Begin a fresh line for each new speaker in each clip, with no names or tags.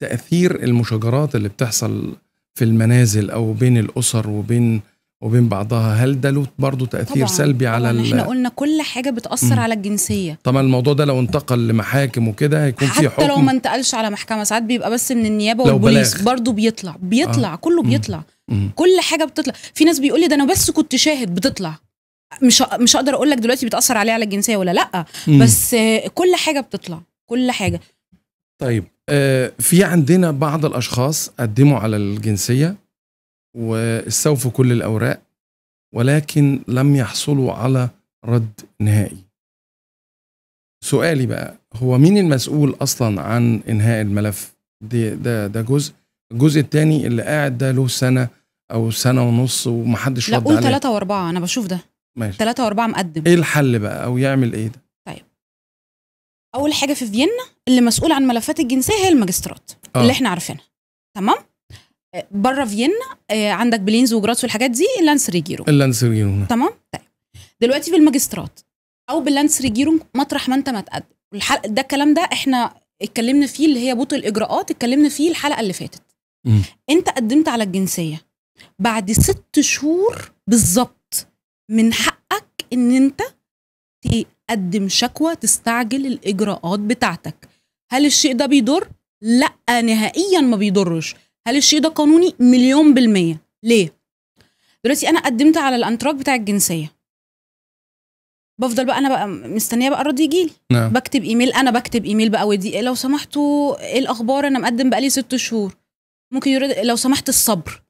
تاثير المشاجرات اللي بتحصل في المنازل او بين الاسر وبين وبين بعضها هل ده له برضه تاثير طبعًا سلبي طبعًا احنا قلنا
كل حاجه بتاثر م. على الجنسيه
طبعا الموضوع ده لو انتقل لمحاكم وكده هيكون في حكم حتى لو ما
انتقلش على محكمه ساعات بيبقى بس من النيابه والبوليس برضه بيطلع بيطلع آه. كله بيطلع م. كل حاجه بتطلع في ناس بيقول لي ده انا بس كنت شاهد بتطلع مش مش اقدر اقول لك دلوقتي بتاثر عليه على الجنسيه ولا لا م. بس كل حاجه بتطلع كل حاجه
طيب آه، في عندنا بعض الاشخاص قدموا على الجنسيه واستوفوا كل الاوراق ولكن لم يحصلوا على رد نهائي سؤالي بقى هو مين المسؤول اصلا عن انهاء الملف دي ده ده جزء الجزء الثاني اللي قاعد ده له سنه او سنه ونص ومحدش رد عليه لا قول ثلاثه
واربعه انا بشوف ده ماشي ثلاثه واربعه مقدم ايه
الحل بقى او يعمل ايه ده
اول حاجه في فيينا اللي مسؤول عن ملفات الجنسيه هي الماجسترات آه. اللي احنا عارفينها تمام آه، بره فيينا آه، عندك بلينز وجراتس والحاجات دي اللانس ريجيرو
اللانس ريجيرو
تمام طيب دلوقتي في الماجسترات او باللانس ريجيرو مطرح ما انت ما تقدم ده الكلام ده احنا اتكلمنا فيه اللي هي بوط الاجراءات اتكلمنا فيه الحلقه اللي فاتت م. انت قدمت على الجنسيه بعد ست شهور بالظبط من حقك ان انت تقدم شكوى تستعجل الاجراءات بتاعتك هل الشيء ده بيضر لا نهائيا ما بيضرش هل الشيء ده قانوني مليون بالميه ليه دلوقتي انا قدمت على الانتراك بتاع الجنسيه بفضل بقى انا بقى مستنيه بقى الرد يجي لي نعم. بكتب ايميل انا بكتب ايميل بقى ودي إيه، لو سمحتوا ايه الاخبار انا مقدم بقى لي ست شهور ممكن يرد لو سمحت الصبر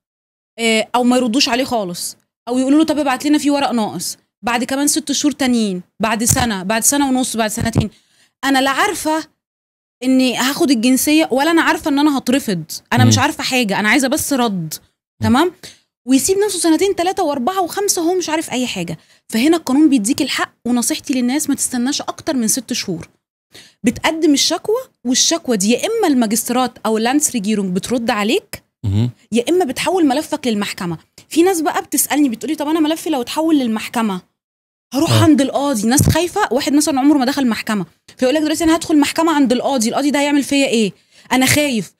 إيه، او ما يردوش عليه خالص او يقولوا له طب ابعت لنا في ورق ناقص بعد كمان ست شهور تانيين بعد سنه بعد سنه ونص بعد سنتين انا لا عارفه اني هاخد الجنسيه ولا انا عارفه ان انا هترفض انا مم. مش عارفه حاجه انا عايزه بس رد تمام ويسيب نفسه سنتين ثلاثه واربعه وخمسه وهو مش عارف اي حاجه فهنا القانون بيديك الحق ونصيحتي للناس ما تستناش اكتر من ست شهور بتقدم الشكوى والشكوى دي يا اما الماجسترات او لانس ريجيرونج بترد عليك يا اما بتحول ملفك للمحكمه في ناس بقى بتسالني بتقولي طب انا ملفي لو اتحول للمحكمه هروح آه. عند القاضي ناس خايفه واحد مثلا عمره ما دخل محكمه فيقول لك دلوقتي انا هدخل محكمه عند القاضي القاضي ده هيعمل فيا ايه انا خايف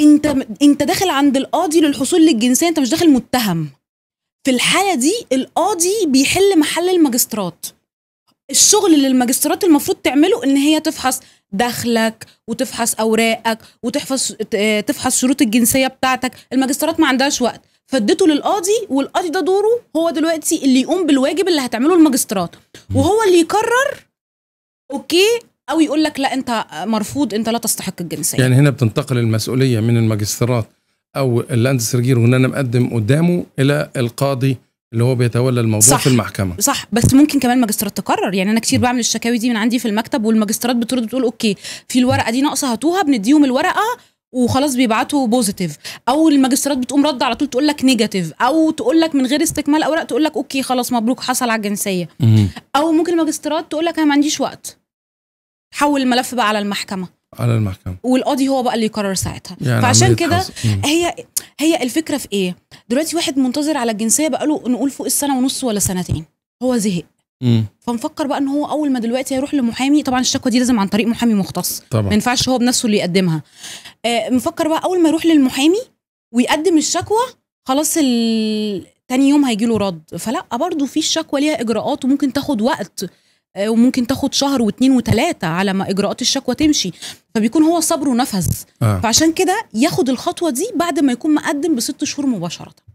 انت انت داخل عند القاضي للحصول للجنسيه انت مش داخل متهم في الحاله دي القاضي بيحل محل الماجسترات الشغل اللي الماجسترات المفروض تعمله ان هي تفحص دخلك وتفحص اوراقك وتحفظ آه، تفحص شروط الجنسيه بتاعتك الماجسترات ما عندهاش وقت فاديته للقاضي والقاضي ده دوره هو دلوقتي اللي يقوم بالواجب اللي هتعمله الماجستيرات وهو اللي يقرر اوكي او يقول لك لا انت مرفوض انت لا تستحق الجنسيه يعني هنا
بتنتقل المسؤوليه من الماجستيرات او اللاند سيرجير وان انا مقدم قدامه الى القاضي اللي هو بيتولى الموضوع صح في المحكمة
صح بس ممكن كمان الماجستيرات تقرر يعني انا كتير بعمل الشكاوي دي من عندي في المكتب والماجستيرات بترد بتقول اوكي في الورقه دي ناقصه هاتوها بنديهم الورقه وخلاص بيبعتوا بوزيتيف او الماجستيرات بتقوم رد على طول تقول لك نيجاتيف او تقول لك من غير استكمال اوراق تقول لك اوكي خلاص مبروك حصل على الجنسيه او ممكن الماجستيرات تقول لك انا ما عنديش وقت حول الملف بقى على المحكمه على المحكمه والقاضي هو بقى اللي يقرر ساعتها يعني فعشان كده هي هي الفكره في ايه دلوقتي واحد منتظر على الجنسيه بقاله نقول فوق السنه ونص ولا سنتين هو زهق مم. فنفكر بقى ان هو اول ما دلوقتي هيروح لمحامي طبعا الشكوى دي لازم عن طريق محامي مختص طبعا ما ينفعش هو بنفسه اللي يقدمها آه نفكر بقى اول ما يروح للمحامي ويقدم الشكوى خلاص ال... تاني يوم هيجي له رد فلا برضه في الشكوى ليها اجراءات وممكن تاخد وقت آه وممكن تاخد شهر واتنين وتلاته على ما اجراءات الشكوى تمشي فبيكون هو صبره نفذ آه. فعشان كده ياخد الخطوه دي بعد ما يكون مقدم بست شهور مباشره